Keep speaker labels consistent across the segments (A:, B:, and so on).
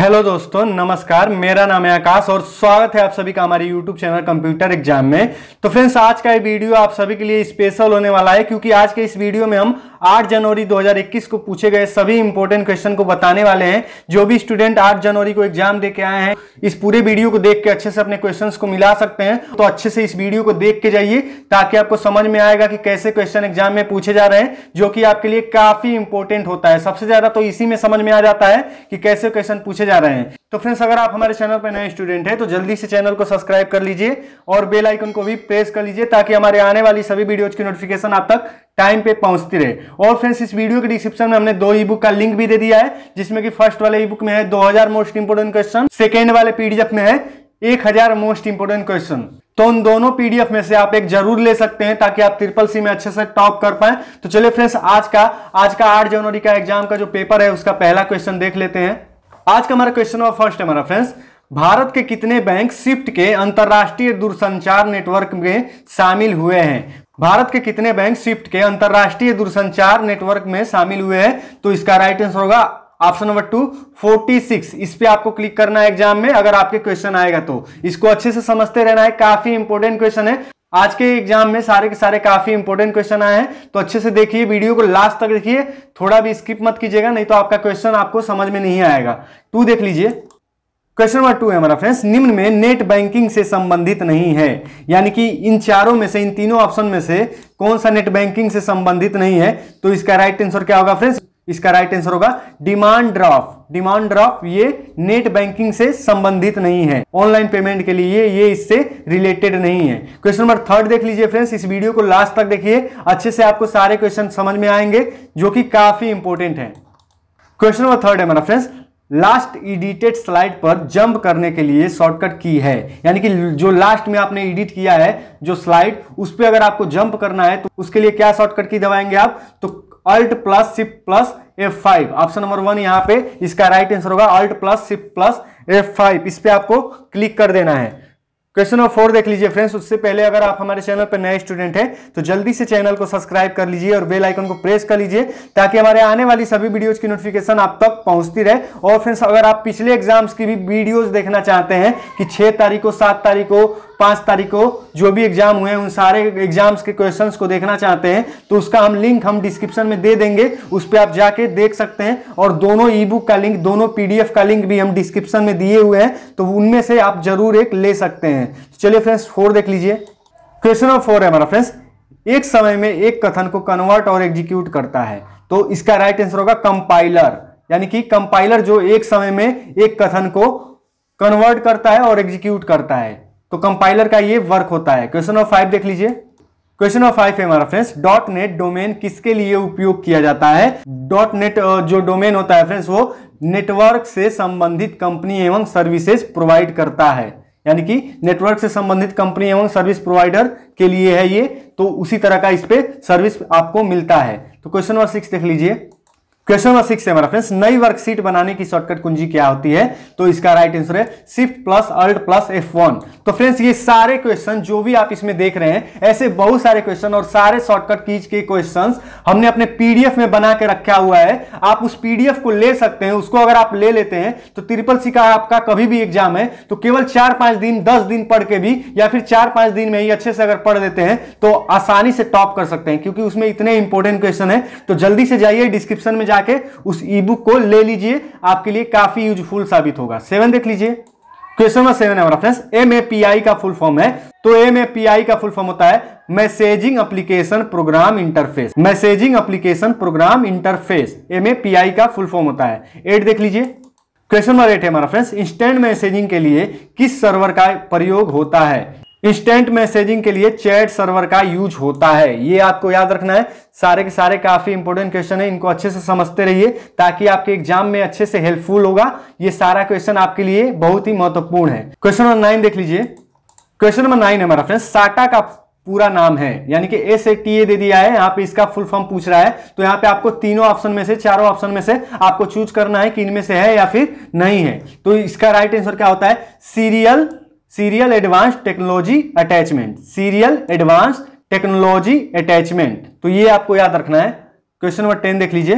A: hello दोस्तों नमस्कार मेरा नाम है आकाश और स्वागत है आप सभी का हमारे यूट्यूब चैनल कंप्यूटर एग्जाम में तो फ्रेंड्स आज का ये वीडियो आप सभी के लिए स्पेशल होने वाला है क्योंकि आज के इस वीडियो में हम 8 जनवरी 2021 को पूछे गए सभी इंपॉर्टेंट क्वेश्चन को बताने वाले हैं जो भी स्टूडेंट 8 जनवरी को एग्जाम दे के आए हैं इस पूरे वीडियो को देख के अच्छे से अपने क्वेश्चन को मिला सकते हैं तो अच्छे से इस वीडियो को देख के जाइए ताकि आपको समझ में आएगा कि कैसे क्वेश्चन एग्जाम में पूछे जा रहे हैं जो कि आपके लिए काफी इंपॉर्टेंट होता है सबसे ज्यादा तो इसी में समझ में आ जाता है कि कैसे क्वेश्चन पूछे जा रहे हैं तो फ्रेंड्स अगर आप हमारे चैनल पर नए स्टूडेंट हैं तो जल्दी से चैनल को सब्सक्राइब कर लीजिए और बेल आइकन को भी प्रेस कर लीजिए ताकि हमारे आने वाली सभी वीडियोज की नोटिफिकेशन आप तक टाइम पे पहुंचती रहे और फ्रेंड्स इस वीडियो के डिस्क्रिप्शन में हमने दो ई बुक का लिंक भी दे दिया है जिसमें कि फर्स्ट वाले ई बुक में है 2000 मोस्ट इंपोर्टेंट क्वेश्चन सेकेंड वाले पीडीएफ में है 1000 मोस्ट इंपोर्टेंट क्वेश्चन तो उन दोनों पीडीएफ में से आप एक जरूर ले सकते हैं ताकि आप ट्रिपल सी में अच्छे से टॉप कर पाए तो चलिए फ्रेंड्स आज का आज का आठ जनवरी का एग्जाम का जो पेपर है उसका पहला क्वेश्चन देख लेते हैं आज का हमारा क्वेश्चन नंबर फर्स्ट है हमारा फ्रेंड्स भारत के कितने बैंक स्विफ्ट के अंतर्राष्ट्रीय दूरसंचार नेटवर्क में शामिल हुए हैं भारत के कितने बैंक स्विफ्ट के अंतर्राष्ट्रीय दूरसंचार नेटवर्क में शामिल हुए हैं तो इसका राइट आंसर होगा ऑप्शन नंबर टू 46 इस पे आपको क्लिक करना है एग्जाम में अगर आपके क्वेश्चन आएगा तो इसको अच्छे से समझते रहना है काफी इंपोर्टेंट क्वेश्चन है आज के एग्जाम में सारे के सारे काफी इंपोर्टेंट क्वेश्चन आए हैं तो अच्छे से देखिए वीडियो को लास्ट तक देखिए थोड़ा भी स्किप मत कीजिएगा नहीं तो आपका क्वेश्चन आपको समझ में नहीं आएगा टू देख लीजिए क्वेश्चन नंबर टू है हमारा फ्रेंड्स निम्न में नेट बैंकिंग से संबंधित नहीं है यानी कि इन चारों में से इन तीनों ऑप्शन में से कौन सा नेट बैंकिंग से संबंधित नहीं है तो इसका राइट आंसर क्या होगा फ्रेंड्स इसका राइट आंसर होगा डिमांड ड्राफ्ट डिमांड ड्राफ्ट ये नेट बैंकिंग से संबंधित नहीं है ऑनलाइन पेमेंट के लिए ये इससे रिलेटेड नहीं है क्वेश्चन नंबर थर्ड देख लीजिए फ्रेंड्स इस वीडियो को लास्ट तक देखिए अच्छे से आपको सारे क्वेश्चन समझ में आएंगे जो कि काफी इंपॉर्टेंट है क्वेश्चन नंबर थर्ड है मेरा फ्रेंड्स लास्ट एडिटेड स्लाइड पर जंप करने के लिए शॉर्टकट की है यानी कि जो लास्ट में आपने एडिट किया है जो स्लाइड उस पर अगर आपको जंप करना है तो उसके लिए क्या शॉर्टकट की दबाएंगे आप तो alt plus shift plus F five option number one यहां पे इसका राइट आंसर होगा alt plus shift plus F five इस पर आपको क्लिक कर देना है क्वेश्चन नंबर फोर देख लीजिए फ्रेंड्स उससे पहले अगर आप हमारे चैनल पर नए स्टूडेंट हैं तो जल्दी से चैनल को सब्सक्राइब कर लीजिए और बेल आइकन को प्रेस कर लीजिए ताकि हमारे आने वाली सभी वीडियोस की नोटिफिकेशन आप तक पहुंचती रहे और फ्रेंड्स अगर आप पिछले एग्जाम्स की भी वीडियोस देखना चाहते हैं कि छह तारीख को सात तारीख को पांच तारीख को जो भी एग्जाम हुए हैं उन सारे एग्जाम्स के क्वेश्चन को देखना चाहते हैं तो उसका हम लिंक हम डिस्क्रिप्शन में दे देंगे उस पर आप जाके देख सकते हैं और दोनों ई बुक का लिंक दोनों पी का लिंक भी हम डिस्क्रिप्शन में दिए हुए हैं तो उनमें से आप जरूर एक ले सकते हैं हैं तो चलिए फ्रेंड्स फोर देख लीजिए क्वेश्चन नंबर फोर है हमारा फ्रेंड्स एक समय में एक कथन को कन्वर्ट और एग्जीक्यूट करता है तो इसका राइट आंसर होगा कंपाइलर यानी कि कंपाइलर जो एक समय में एक कथन को कन्वर्ट करता है और एग्जीक्यूट करता है तो कंपाइलर का ये वर्क होता है क्वेश्चन नंबर फाइव देख लीजिए क्वेश्चन नंबर फाइव है हमारा फ्रेंड्स डॉट नेट डोमेन किसके लिए उपयोग किया जाता है डॉट नेट जो डोमेन होता है फ्रेंड्स वो नेटवर्क से संबंधित कंपनी एवं सर्विसेज प्रोवाइड करता है यानी कि नेटवर्क से संबंधित कंपनी एवं सर्विस प्रोवाइडर के लिए है ये तो उसी तरह का इस पर सर्विस आपको मिलता है तो क्वेश्चन नंबर सिक्स देख लीजिए क्वेश्चन नंबर सिक्स है मेरा फ्रेंड्स नई वर्कशीट बनाने की शॉर्टकट कुंजी क्या होती है तो इसका राइट आंसर है shift plus alt plus F one तो फ्रेंड्स ये सारे क्वेश्चन जो भी आप इसमें देख रहे हैं ऐसे बहुत सारे क्वेश्चन और सारे शॉर्टकट कीज के क्वेश्चन हमने अपने पीडीएफ में बना के रखा हुआ है आप उस पीडीएफ को ले सकते हैं उसको अगर आप ले लेते हैं तो ट्रिपल सी का आपका कभी भी एग्जाम है तो केवल चार पांच दिन दस दिन पढ़ के भी या फिर चार पांच दिन में ही अच्छे से अगर पढ़ लेते हैं तो आसानी से टॉप कर सकते हैं क्योंकि उसमें इतने इंपॉर्टेंट क्वेश्चन है तो जल्दी से जाइए डिस्क्रिप्शन में जाके उस ई बुक को ले लीजिए आपके लिए काफी यूजफुल साबित होगा सेवन देख लीजिए क्वेश्चन नंबर सेवन हमारा friends M A P I का फुल फॉर्म है तो एम ए पी आई का फुल फॉर्म होता है messaging application program interface messaging application program interface M A P I का फुल फॉर्म होता है एट देख लीजिए क्वेश्चन नंबर एट है हमारा फ्रेंड्स इंस्टेंट मैसेजिंग के लिए किस सर्वर का प्रयोग होता है इंस्टेंट मैसेजिंग के लिए चैट सर्वर का यूज होता है ये आपको याद रखना है सारे के सारे काफी इंपोर्टेंट क्वेश्चन है इनको अच्छे से समझते रहिए ताकि आपके एग्जाम में अच्छे से हेल्पफुल होगा ये सारा क्वेश्चन आपके लिए बहुत ही महत्वपूर्ण है क्वेश्चन नंबर नाइन देख लीजिए क्वेश्चन नंबर नाइन हमारा फ्रेंड साटा का पूरा नाम है यानी कि एस ए टी ए दे दिया है यहाँ पे इसका फुल फॉर्म पूछ रहा है तो यहाँ पे आपको तीनों ऑप्शन में से चारों ऑप्शन में से आपको चूज करना है कि इनमें से है या फिर नहीं है तो इसका राइट आंसर क्या होता है serial serial advance technology attachment serial advance technology attachment तो ये आपको याद रखना है क्वेश्चन नंबर टेन देख लीजिए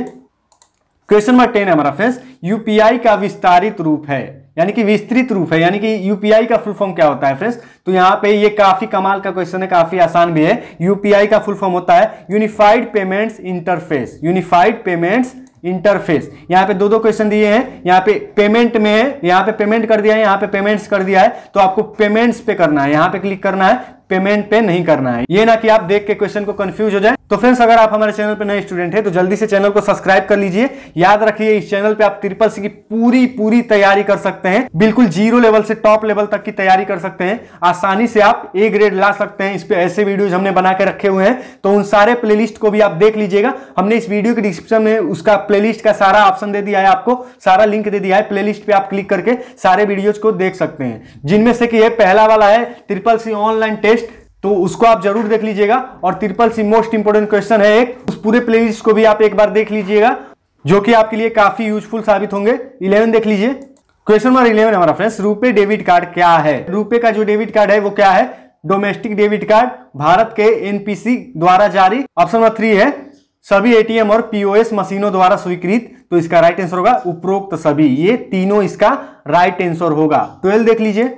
A: क्वेश्चन नंबर टेन है हमारा फ्रेंड्स यूपीआई का विस्तारित रूप है यानी कि विस्तृत रूप है यानी कि यूपीआई का फुल फॉर्म क्या होता है फ्रेंड्स तो यहाँ पे ये काफी कमाल का क्वेश्चन है काफी आसान भी है यूपीआई का फुल फॉर्म होता है unified payments interface unified payments interface यहां पे दो दो क्वेश्चन दिए हैं यहां पे पेमेंट में है यहां पे पेमेंट कर दिया है यहां पे पेमेंट्स कर दिया है तो आपको पेमेंट्स पे करना है यहां पे क्लिक करना है पेमेंट पे नहीं करना है ये ना कि आप देख के क्वेश्चन को कंफ्यूज हो जाए तो फ्रेंड्स अगर आप हमारे चैनल पे नए स्टूडेंट हैं तो जल्दी से चैनल को सब्सक्राइब कर लीजिए याद रखिए इस चैनल पे आप ट्रिपल सी की पूरी पूरी तैयारी कर सकते हैं बिल्कुल जीरो लेवल से टॉप लेवल तक की तैयारी कर सकते हैं आसानी से आप ए ग्रेड ला सकते हैं इस पर ऐसे वीडियोज हमने बना के रखे हुए हैं तो उन सारे प्ले को भी आप देख लीजिएगा हमने इस वीडियो के डिस्क्रिप्शन में उसका प्ले का सारा ऑप्शन दे दिया है आपको सारा लिंक दे दिया है प्ले पे आप क्लिक करके सारे वीडियोज को देख सकते हैं जिनमें से कि ये पहला वाला है ट्रिपल सी ऑनलाइन टेस्ट तो उसको आप जरूर देख लीजिएगा और triple C most important question है एक उस पूरे प्लेलिस्ट को भी आप एक बार देख लीजिएगा जो कि आपके लिए काफी यूजफुल साबित होंगे इलेवन देख लीजिए क्वेश्चन नंबर इलेवन हमारा फ्रेंड्स रुपे डेबिट कार्ड क्या है रूपे का जो डेबिट कार्ड है वो क्या है डोमेस्टिक डेबिट कार्ड भारत के एनपीसी द्वारा जारी ऑप्शन नंबर थ्री है सभी एटीएम और पीओएस मशीनों द्वारा स्वीकृत तो इसका राइट आंसर होगा उपरोक्त सभी ये तीनों इसका राइट आंसर होगा ट्वेल्व देख लीजिए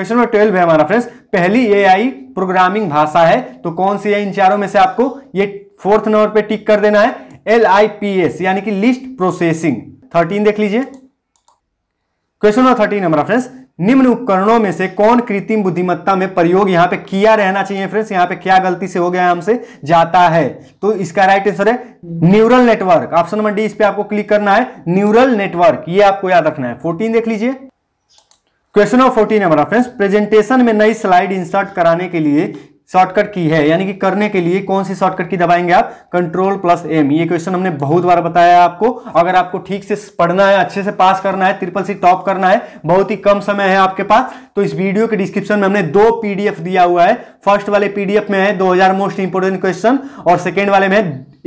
A: क्वेश्चन नंबर ट्वेल्व है हमारा फ्रेंड्स पहली एआई प्रोग्रामिंग भाषा है तो कौन सी है इन चारों में से आपको ये फोर्थ नंबर पे टिक कर देना है एल आई पी एस यानी कि लिस्ट प्रोसेसिंग थर्टीन देख लीजिए क्वेश्चन नंबर थर्टीन हमारा फ्रेंड्स निम्न उपकरणों में से कौन कृत्रिम बुद्धिमत्ता में प्रयोग यहां पे किया रहना चाहिए फ्रेंड्स यहां पे क्या गलती से हो गया हमसे जाता है तो इसका राइट आंसर है neural network option number D इस पे आपको क्लिक करना है न्यूरल नेटवर्क ये आपको याद रखना है फोर्टीन देख लीजिए क्वेश्चन नंबर फोर्टीन हमारा फ्रेंड्स प्रेजेंटेशन में नई स्लाइड इंसर्ट कराने के लिए शॉर्टकट की है यानी कि करने के लिए कौन सी शॉर्टकट की दबाएंगे आप कंट्रोल प्लस एम ये क्वेश्चन हमने बहुत बार बताया आपको अगर आपको ठीक से पढ़ना है अच्छे से पास करना है ट्रिपल सी टॉप करना है बहुत ही कम समय है आपके पास तो इस वीडियो के डिस्क्रिप्शन में हमने दो पीडीएफ दिया हुआ है फर्स्ट वाले पीडीएफ में है दो मोस्ट इंपोर्टेंट क्वेश्चन और सेकेंड वाले में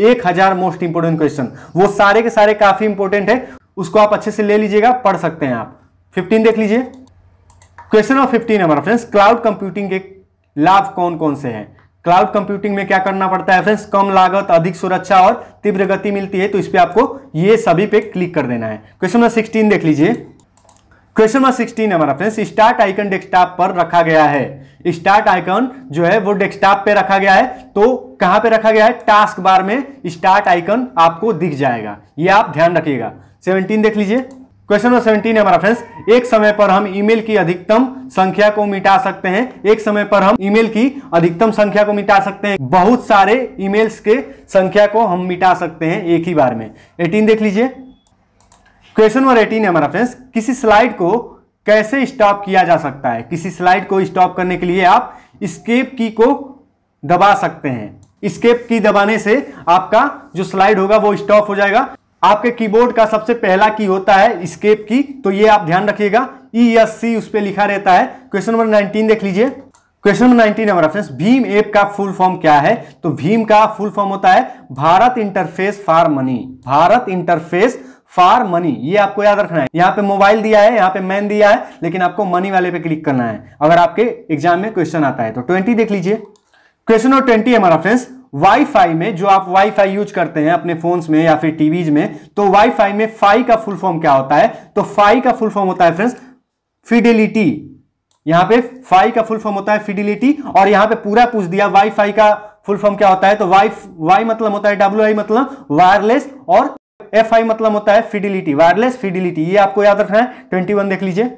A: एक हजार मोस्ट इंपोर्टेंट क्वेश्चन वो सारे के सारे काफी इंपोर्टेंट है उसको आप अच्छे से ले लीजिएगा पढ़ सकते हैं आप फिफ्टीन देख लीजिए क्वेश्चन नंबर फिफ्टीन है हमारा फ्रेंड्स क्लाउड कंप्यूटिंग के लाभ कौन कौन से हैं क्लाउड कंप्यूटिंग में क्या करना पड़ता है फ्रेंड्स कम लागत अधिक सुरक्षा और तीव्र गति मिलती है तो इस पर आपको ये सभी पे क्लिक कर देना है क्वेश्चन नंबर सिक्सटीन देख लीजिए क्वेश्चन नंबर सिक्सटीन हमारा फ्रेंड्स स्टार्ट आइकन डेस्कटॉप पर रखा गया है स्टार्ट आइकन जो है वो डेस्कटॉप पे रखा गया है तो कहां पे रखा गया है टास्क बार में स्टार्ट आइकन आपको दिख जाएगा ये आप ध्यान रखिएगा सेवनटीन देख लीजिए क्वेश्चन नंबर सेवेंटीन है हमारा फ्रेंड्स एक समय पर हम ईमेल की अधिकतम संख्या को मिटा सकते हैं एक समय पर हम ईमेल की अधिकतम संख्या को मिटा सकते हैं बहुत सारे ईमेल्स के संख्या को हम मिटा सकते हैं एक ही बार में एटीन देख लीजिए क्वेश्चन नंबर एटीन है हमारा फ्रेंड्स किसी स्लाइड को कैसे स्टॉप किया जा सकता है किसी स्लाइड को स्टॉप करने के लिए आप स्केप की को दबा सकते हैं स्केप की दबाने से आपका जो स्लाइड होगा वो स्टॉप हो जाएगा आपके कीबोर्ड का सबसे पहला की होता है स्केप की तो ये आप ध्यान रखिएगा ई एस सी उस पर लिखा रहता है क्वेश्चन नंबर नाइनटीन देख लीजिए क्वेश्चन नंबर नाइनटीन हमारा फ्रेंड्स भीम ऐप का फुल फॉर्म क्या है तो भीम का फुल फॉर्म होता है Bharat interface for money Bharat interface for money ये आपको याद रखना है यहाँ पे मोबाइल दिया है यहाँ पे मैन दिया है लेकिन आपको मनी वाले पे क्लिक करना है अगर आपके एग्जाम में क्वेश्चन आता है तो ट्वेंटी देख लीजिए क्वेश्चन नंबर ट्वेंटी हमारा फ्रेंड्स वाईफाई में जो आप वाईफाई यूज करते हैं अपने फोन्स में या फिर टीवीज में तो वाईफाई में फाई का फुल फॉर्म क्या होता है तो फाई का फुल फॉर्म होता है फ्रेंड्स फिडिलिटी यहां पे फाई का फुल फॉर्म होता है फिडिलिटी और यहां पे पूरा पूछ दिया वाईफाई का फुल फॉर्म क्या होता है तो वाई वाई मतलब होता है डब्ल्यू आई मतलब वायरलेस और एफ आई मतलब होता है फिडिलिटी वायरलेस फिडिलिटी ये आपको याद रखना है ट्वेंटी वन देख लीजिए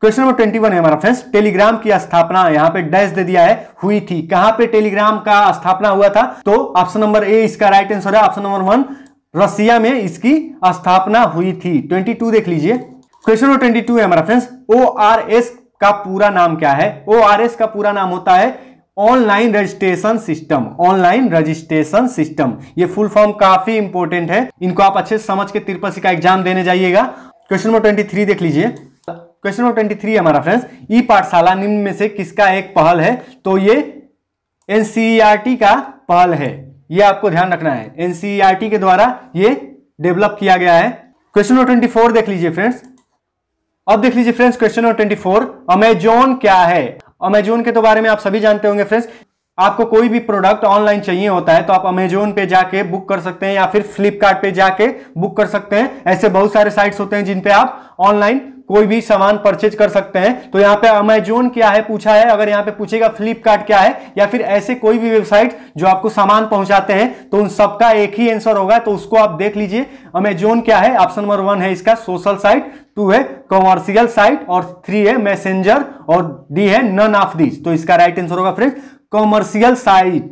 A: क्वेश्चन नंबर ट्वेंटी वन है हमारा फ्रेंड्स टेलीग्राम की स्थापना यहाँ पे डैश दे दिया है हुई थी कहां पे टेलीग्राम का स्थापना हुआ था तो ऑप्शन नंबर ए इसका राइट आंसर है ऑप्शन नंबर वन रसिया में इसकी स्थापना हुई थी ट्वेंटी टू देख लीजिए क्वेश्चन नंबर टू है हमारा फ्रेंड्स एस का पूरा नाम क्या है ओ आर एस का पूरा नाम होता है online registration system online registration system ये फुल फॉर्म काफी इंपोर्टेंट है इनको आप अच्छे से समझ के तिरपसी का एग्जाम देने जाइएगा क्वेश्चन नंबर थ्री देख लीजिए क्वेश्चन नंबर ट्वेंटी थ्री हमारा फ्रेंड्स ई पाठशाला निम्न में से किसका एक पहल है तो ये एनसीईआरटी e का पहल है ये आपको ध्यान रखना है एनसीईआरटी e के द्वारा ये डेवलप किया गया है क्वेश्चन नंबर ट्वेंटी फोर देख लीजिए फ्रेंड्स अब देख लीजिए friends question number twenty four Amazon क्या है अमेजोन के तो बारे में आप सभी जानते होंगे फ्रेंड्स आपको कोई भी प्रोडक्ट ऑनलाइन चाहिए होता है तो आप अमेजोन पे जाके बुक कर सकते हैं या फिर फ्लिपकार्ट जाके बुक कर सकते हैं ऐसे बहुत सारे साइट्स होते हैं जिन पे आप ऑनलाइन कोई भी सामान परचेज कर सकते हैं तो यहाँ पे अमेजोन क्या है पूछा है अगर यहाँ पे पूछेगा फ्लिपकार्ट क्या है या फिर ऐसे कोई भी वेबसाइट जो आपको सामान पहुंचाते हैं तो उन सबका एक ही आंसर होगा तो उसको आप देख लीजिए अमेजोन क्या है ऑप्शन नंबर वन है इसका सोशल साइट टू है कॉमर्शियल साइट और थ्री है मैसेंजर और डी है नन ऑफ दीज तो इसका राइट आंसर होगा friend commercial site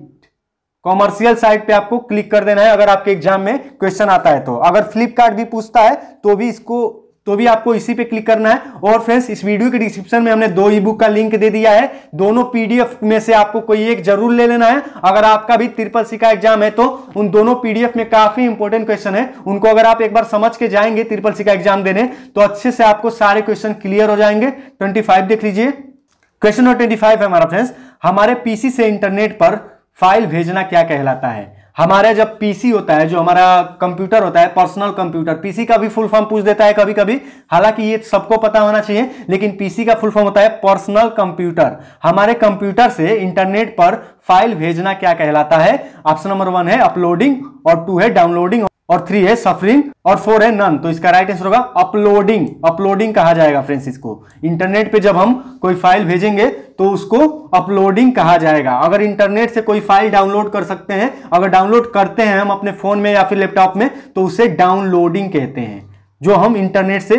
A: commercial site पे आपको क्लिक कर देना है अगर आपके एग्जाम में क्वेश्चन आता है तो अगर फ्लिपकार्ट भी पूछता है तो भी इसको तो भी आपको इसी पे क्लिक करना है और फ्रेंड्स इस वीडियो के डिस्क्रिप्शन में हमने दो ई बुक का लिंक दे दिया है दोनों पीडीएफ में से आपको कोई एक जरूर ले लेना है अगर आपका भी ट्रिपल सी का एग्जाम है तो उन दोनों पीडीएफ में काफी इंपॉर्टेंट क्वेश्चन है उनको अगर आप एक बार समझ के जाएंगे ट्रिपल सी का एग्जाम देने तो अच्छे से आपको सारे क्वेश्चन क्लियर हो जाएंगे ट्वेंटी देख लीजिए क्वेश्चन नंबर ट्वेंटी है हमारा फ्रेंड्स हमारे पीसी से इंटरनेट पर फाइल भेजना क्या कहलाता है हमारा जब पीसी होता है जो हमारा कंप्यूटर होता है पर्सनल कंप्यूटर पीसी का भी फुल फॉर्म पूछ देता है कभी कभी हालांकि ये सबको पता होना चाहिए लेकिन पीसी का फुल फॉर्म होता है पर्सनल कंप्यूटर हमारे कंप्यूटर से इंटरनेट पर फाइल भेजना क्या कहलाता है ऑप्शन नंबर वन है अपलोडिंग और टू है डाउनलोडिंग और थ्री है सफरिंग और फोर है नन तो इसका राइट आंसर होगा अपलोडिंग अपलोडिंग कहा जाएगा फ्रेंड्स इसको इंटरनेट पे जब हम कोई फाइल भेजेंगे तो उसको अपलोडिंग कहा जाएगा अगर इंटरनेट से कोई फाइल डाउनलोड कर सकते हैं अगर डाउनलोड करते हैं हम अपने फोन में या फिर लैपटॉप में तो उसे डाउनलोडिंग कहते हैं जो हम इंटरनेट से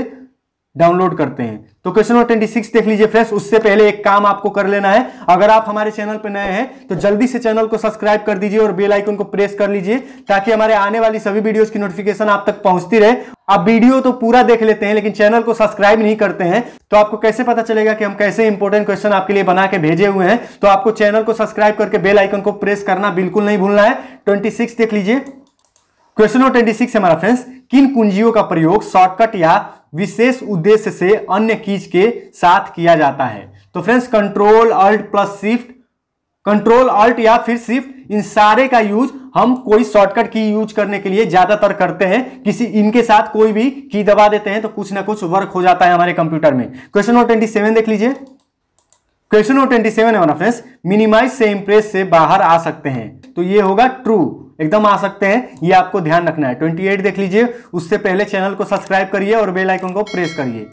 A: डाउनलोड करते हैं तो क्वेश्चन नंबर ट्वेंटी सिक्स देख लीजिए फ्रेंड्स उससे पहले एक काम आपको कर लेना है अगर आप हमारे चैनल पर नए हैं तो जल्दी से चैनल को सब्सक्राइब कर दीजिए और बेल आइकन को प्रेस कर लीजिए ताकि हमारे आने वाली सभी वीडियोस की नोटिफिकेशन आप तक पहुंचती रहे आप वीडियो तो पूरा देख लेते हैं लेकिन चैनल को सब्सक्राइब नहीं करते हैं तो आपको कैसे पता चलेगा कि हम कैसे इंपोर्टेंट क्वेश्चन आपके लिए बना के भेजे हुए हैं तो आपको चैनल को सब्सक्राइब करके बेल आइकन को प्रेस करना बिल्कुल नहीं भूलना है ट्वेंटी देख लीजिए क्वेश्चन नंबर ट्वेंटी सिक्स हमारा फ्रेंड्स किन कुंजियों का प्रयोग शॉर्टकट या विशेष उद्देश्य से अन्य कीज के साथ किया जाता है तो friends control alt plus shift control alt या फिर शिफ्ट इन सारे का यूज हम कोई शॉर्टकट की यूज करने के लिए ज्यादातर करते हैं किसी इनके साथ कोई भी की दबा देते हैं तो कुछ ना कुछ वर्क हो जाता है हमारे कंप्यूटर में क्वेश्चन नंबर ट्वेंटी सेवन देख लीजिए क्वेश्चन नंबर ट्वेंटी सेवन है फ्रेंड्स मिनिमाइज से इंप्रेस से बाहर आ सकते हैं तो ये होगा ट्रू एकदम आ सकते हैं ये आपको ध्यान रखना है 28 देख लीजिए उससे पहले चैनल को सब्सक्राइब करिए और बेल आइकन को प्रेस करिए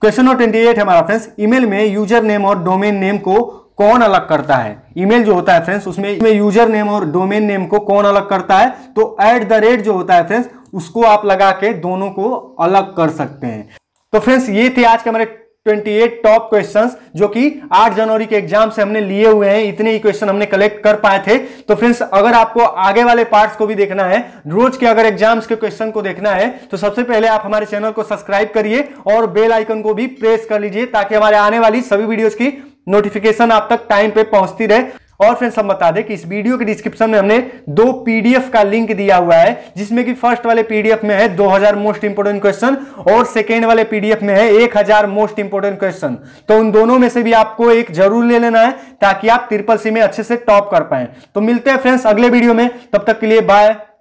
A: क्वेश्चन नंबर 28 हमारा फ्रेंड्स ईमेल में यूजर नेम और डोमेन नेम को कौन अलग करता है ईमेल जो होता है फ्रेंड्स उसमें यूजर नेम और डोमेन नेम को कौन अलग करता है तो एट द रेट जो होता है फ्रेंड्स उसको आप लगा के दोनों को अलग कर सकते हैं तो फ्रेंड्स ये थे आज के हमारे 28 टॉप क्वेश्चंस जो कि 8 जनवरी के एग्जाम से हमने लिए हुए हैं इतने ही क्वेश्चन हमने कलेक्ट कर पाए थे तो फ्रेंड्स अगर आपको आगे वाले पार्ट्स को भी देखना है रोज के अगर एग्जाम्स के क्वेश्चन को देखना है तो सबसे पहले आप हमारे चैनल को सब्सक्राइब करिए और बेल आइकन को भी प्रेस कर लीजिए ताकि हमारे आने वाली सभी वीडियोज की नोटिफिकेशन आप तक टाइम पे पहुंचती रहे और फ्रेंड्स हम बता दें कि इस वीडियो के डिस्क्रिप्शन में हमने दो पीडीएफ का लिंक दिया हुआ है जिसमें कि फर्स्ट वाले पीडीएफ में है 2000 मोस्ट इंपोर्टेंट क्वेश्चन और सेकेंड वाले पीडीएफ में है 1000 मोस्ट इंपोर्टेंट क्वेश्चन तो उन दोनों में से भी आपको एक जरूर ले लेना है ताकि आप ट्रिपल सी में अच्छे से टॉप कर पाए तो मिलते हैं फ्रेंड्स अगले वीडियो में तब तक के लिए बाय